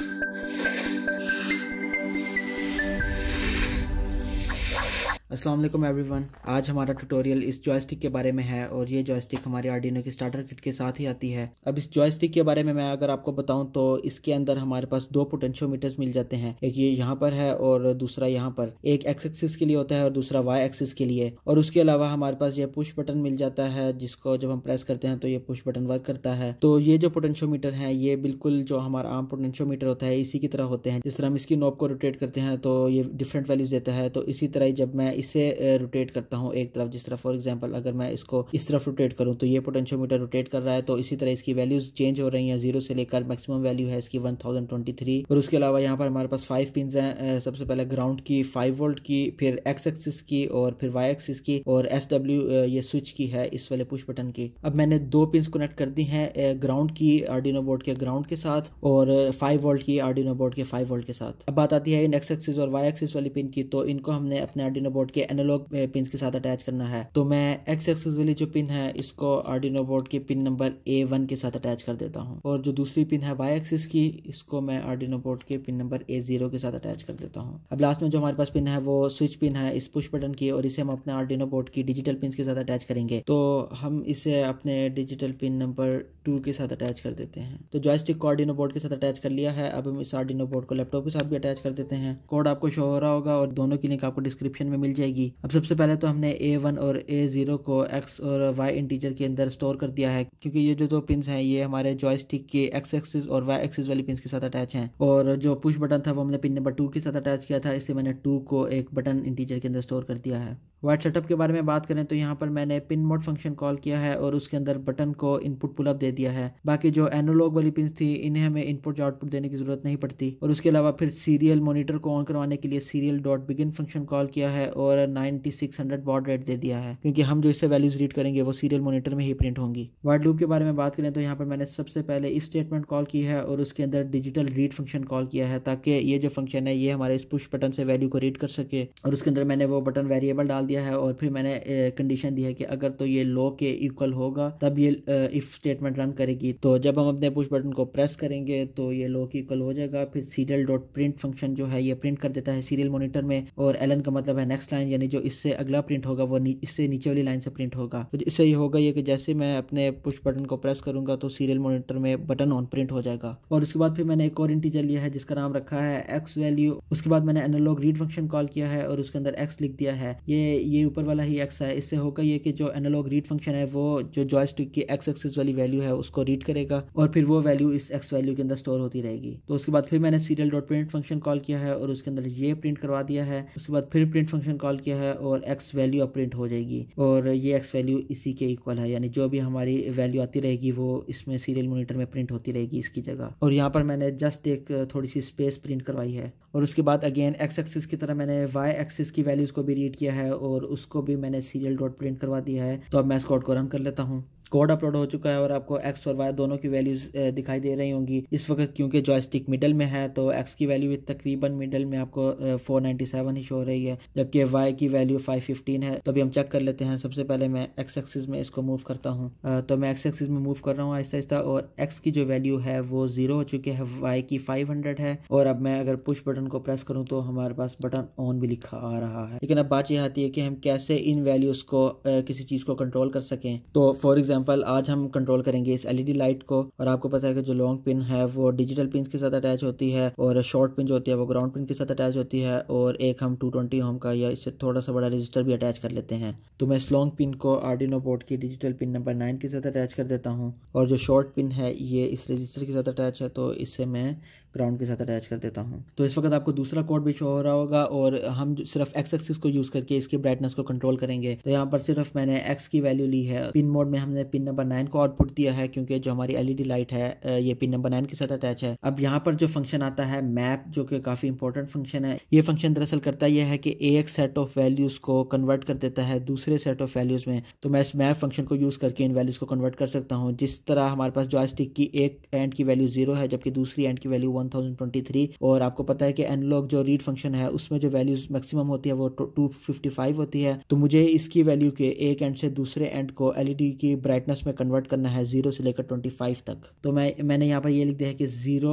Thank you. Aslam everyone आज हमारा tutorial इस जॉयस्टिक के बारे में है और ये जॉयस्टिक हमारे आर्डिनो की स्टार्टर किट के साथ ही आती है अब इस जॉयस्टिक के बारे में मैं अगर आपको बताऊं तो इसके अंदर हमारे पास दो पोटेंशियोमीटर्स मिल जाते हैं एक ये यहाँ पर है और दूसरा यहाँ पर एक एक्स एक्सिस के लिए होता है और दूसरा वाई एक्सिस के लिए और उसके अलावा हमारे पास ये पुश बटन मिल जाता है जिसको जब हम प्रेस करते हैं तो ये पुश बटन वर्क करता है तो ये जो पोटेंशियोमीटर है ये बिल्कुल जो हमारा आम पोटेंशियोमीटर होता है इसी की तरह होते हैं जिस तरह हम इसकी नॉब को रोटेट करते हैं तो ये डिफरेंट वैल्यूज देता है तो इसी तरह जब मैं इसे रोटेट करता हूँ एक तरफ जिस तरफ फॉर एग्जाम्पल अगर मैं इसको इस तरफ रोटेट करूँ तो ये पोटेंशियोमीटर रोटेट कर रहा है तो इसी तरह इसकी वैल्यूज चेंज हो रही हैं जीरो से लेकर मैक्सिमम वैल्यू है इसकी वन थाउजेंड ट्वेंटी थ्री और उसके अलावा यहाँ पर हमारे पास फाइव पिन हैं सबसे पहले ग्राउंड की फाइव वोल्ट की फिर एक्स एक्सिस की और फिर वाई एक्सिस की और एस डब्ल्यू ये स्विच की है इस वाले पुश बटन की अब मैंने दो पिन कनेक्ट कर दी है ग्राउंड की आर्डिनो बोर्ड के ग्राउंड के साथ और फाइव वोल्ट की आर्डिनो बोर्ड के फाइव वोल्ट के साथ अब बात आती है इन एक्स एक्सिस और वाई एक्सिस वाली पिन की तो इनको हमने अपने आर्डिनो बोर्ड बोर्ड के एनालॉग पिन के साथ अटैच करना है तो मैं एक्स एक्सेस वाली जो पिन है इसको आर्डिनो बोर्ड के पिन नंबर ए वन के साथ अटैच कर देता हूँ और जो दूसरी पिन है वाई एक्सिस की इसको मैं आर्डिनो बोर्ड के पिन नंबर ए जीरो के साथ अटैच कर देता हूँ अब लास्ट में जो हमारे पास पिन है वो स्विच पिन है इस पुश बटन की और इसे हम अपने आर्डिनो बोर्ड की डिजिटल पिन के साथ अटैच करेंगे तो हम इसे अपने डिजिटल पिन नंबर टू के साथ अटैच कर देते हैं तो जॉयस्टिक को आर्डिनो बोर्ड के साथ अटैच कर लिया है अब हम इस आर्डिनो बोर्ड को लैपटॉप के साथ भी अटैच कर देते हैं कोड आपको शो हो रहा होगा और दोनों की लिंक आपको डिस्क्रिप्शन में मिल जाएगी अब सबसे पहले तो हमने ए वन और ए ज़ीरो को एक्स और वाई इंटीजर के अंदर स्टोर कर दिया है क्योंकि ये जो दो पिन पिंस हैं ये हमारे जॉयस्टिक के एक्स एक्सिस और वाई एक्सिस वाली पिंस के साथ अटैच हैं और जो पुश बटन था वो हमने पिन नंबर टू के साथ अटैच किया था इससे मैंने टू को एक बटन इंटीजर के अंदर स्टोर कर दिया है वाइट सेटअप के बारे में बात करें तो यहाँ पर मैंने पिन मोड फंक्शन कॉल किया है और उसके अंदर बटन को इनपुट पुलअप दे दिया है बाकी जो एनोलॉग वाली पिन थी इन्हें हमें इनपुट या आउटपुट देने की जरूरत नहीं पड़ती और उसके अलावा फिर सीरियल मोनिटर को ऑन करवाने के लिए serial dot begin function call किया है और ninety six hundred baud rate दे दिया है क्योंकि हम जो इससे वैल्यूज रीड करेंगे वो सीरियल मोनिटर में ही प्रिंट होंगी वाइट लूप के बारे में बात करें तो यहाँ पर मैंने सबसे पहले इस स्टेटमेंट कॉल की है और उसके अंदर डिजिटल रीड फंक्शन कॉल किया है ताकि ये जो फंक्शन है ये हमारे इस पुश बटन से वैल्यू को रीड कर सके और उसके अंदर मैंने वो बटन वेरिएबल डाल दिया है और फिर मैंने कंडीशन दी है कि अगर तो ये लो के इक्वल होगा तब ये इफ स्टेटमेंट रन करेगी तो जब हम अपने पुश बटन को प्रेस करेंगे तो ये लो के इक्वल हो जाएगा फिर सीरियल डॉट प्रिंट फंक्शन जो है ये प्रिंट कर देता है सीरियल मोनिटर में और एल का मतलब है नेक्स्ट लाइन यानी जो इससे अगला प्रिंट होगा वो नी, इससे नीचे वाली लाइन से प्रिंट होगा तो इससे ये होगा ये कि जैसे मैं अपने पुश बटन को प्रेस करूंगा तो सीरियल मोनिटर में बटन ऑन प्रिंट हो जाएगा और उसके बाद फिर मैंने एक और इंटीजर लिया है जिसका नाम रखा है एक्स वैल्यू उसके बाद मैंने एनोलॉग रीड फंक्शन कॉल किया है और उसके अंदर एक्स लिख दिया है ये ये ऊपर वाला ही एक्स है इससे होगा ये कि जो एनालॉग रीड फंक्शन है वो जो जॉयस्टिक की एक्स एक्सिस वाली वैल्यू है उसको रीड करेगा और फिर वो वैल्यू इस एक्स वैल्यू के अंदर स्टोर होती रहेगी तो उसके बाद फिर मैंने serial dot print function call किया है और उसके अंदर ये प्रिंट करवा दिया है उसके बाद फिर प्रिंट फंक्शन कॉल किया है और एक्स वैल्यू अब प्रिंट हो जाएगी और ये एक्स वैल्यू इसी के इक्वल है यानी जो भी हमारी वैल्यू आती रहेगी वो इसमें सीरियल मोनिटर में प्रिंट होती रहेगी इसकी जगह और यहाँ पर मैंने जस्ट एक थोड़ी सी स्पेस प्रिंट करवाई है और उसके बाद अगेन एक्स एक्सिस की तरह मैंने वाई एक्सिस की वैल्यूज़ को भी रीड किया है और और उसको भी मैंने सीरियल डॉट प्रिंट करवा दिया है तो अब मैं इसको आउट को रन कर लेता हूँ कोड अपलोड हो चुका है और आपको एक्स और वाई दोनों की वैल्यूज दिखाई दे रही होंगी इस वक्त क्योंकि जॉयस्टिक मिडल में है तो एक्स की वैल्यू तकरीबन मिडल में आपको फोर सेवन ही शो हो रही है जबकि वाई की वैल्यू फाइव फिफ्टीन है तो अभी हम चेक कर लेते हैं सबसे पहले मैं एक्स एक्सिस में इसको मूव करता हूँ तो मैं एक्स एक्सिस में मूव कर रहा हूँ आहिस्ता आहिस्ता और एक्स की जो वैल्यू है वो जीरो हो चुकी है वाई की फाइव हंड्रेड है और अब मैं अगर पुश बटन को प्रेस करूँ तो हमारे पास बटन ऑन भी लिखा आ रहा है लेकिन अब बात यह आती है कि हम कैसे इन वैल्यूज को किसी चीज़ को कंट्रोल कर सकें तो फॉर एग्जाम्पल एग्जांपल आज हम कंट्रोल करेंगे इस एलईडी लाइट e को और आपको पता है कि जो लॉन्ग पिन है वो डिजिटल पिन के साथ अटैच होती है और शॉर्ट पिन जो होती है वो ग्राउंड पिन के साथ अटैच होती है और एक हम टू ट्वेंटी होम का या इससे थोड़ा सा बड़ा रजिस्टर भी अटैच कर लेते हैं तो मैं इस लॉन्ग पिन को आर्डिनो बोर्ड की डिजिटल पिन नंबर नाइन के साथ अटैच कर देता हूँ और जो शॉर्ट पिन है ये इस रजिस्टर के साथ अटैच है तो इससे मैं ग्राउंड के साथ अटैच कर देता हूँ तो इस वक्त आपको दूसरा कोड भी शो हो रहा होगा और हम सिर्फ एक्स एक्सिस को यूज़ करके इसकी ब्राइटनेस को कंट्रोल करेंगे तो यहाँ पर सिर्फ मैंने एक्स की वैल्यू ली है पिन मोड में हमने पिन नंबर नाइन को आउटपुट दिया है क्योंकि जो हमारी एलईडी लाइट है ये पिन नंबर नाइन के साथ अटैच है अब यहाँ पर जो फंक्शन आता है मैप जो कि काफ़ी इंपॉर्टेंट फंक्शन है ये फंक्शन दरअसल करता यह है कि एक सेट ऑफ वैल्यूज़ को कन्वर्ट कर देता है दूसरे सेट ऑफ वैल्यूज़ में तो मैं इस मैप फंक्शन को यूज़ करके इन वैल्यूज़ को कन्वर्ट कर सकता हूँ जिस तरह हमारे पास जॉयस्टिक की एक एंड की वैल्यू जीरो है जबकि दूसरी एंड की वैल्यू वन और आपको पता है कि एनलॉग जो रीड फंक्शन है उसमें जो वैल्यूज मैक्सिमम होती है वो टू होती है तो मुझे इसकी वैल्यू के एक एंड से दूसरे एंड को एलईडी e की ब्राइट ब्राइटनेस में कन्वर्ट करना है जीरो से लेकर ट्वेंटी फाइव तक तो मैं मैंने यहाँ पर ये लिख दिया है कि zero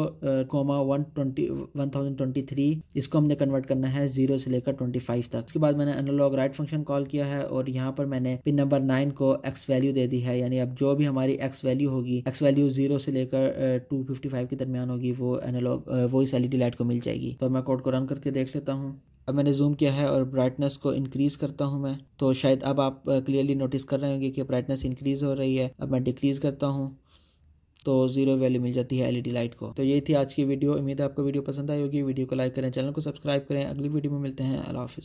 comma one twenty one thousand twenty three इसको हमने कन्वर्ट करना है जीरो से लेकर ट्वेंटी फाइव तक उसके बाद मैंने एनालॉग राइट फंक्शन कॉल किया है और यहाँ पर मैंने पिन नंबर नाइन को एक्स वैल्यू दे दी है यानी अब जो भी हमारी एक्स वैल्यू होगी एक्स वैल्यू जीरो से लेकर टू फिफ्टी फाइव के दरमियान होगी वो एनालॉग वो इस एल ई लाइट को मिल जाएगी तो मैं कोड को रन करके देख लेता हूँ अब मैंने जूम किया है और ब्राइटनेस को इंक्रीज़ करता हूँ मैं तो शायद अब आप क्लियरली uh, नोटिस कर रहे होंगे कि ब्राइटनेस इंक्रीज़ हो रही है अब मैं डिक्रीज़ करता हूँ तो जीरो वैल्यू मिल जाती है एलईडी लाइट को तो ये थी आज की वीडियो उम्मीद है आपको वीडियो पसंद आई होगी वीडियो को लाइक करें चैनल को सब्सक्राइब करें अगली वीडियो में मिलते हैं अला हाफ़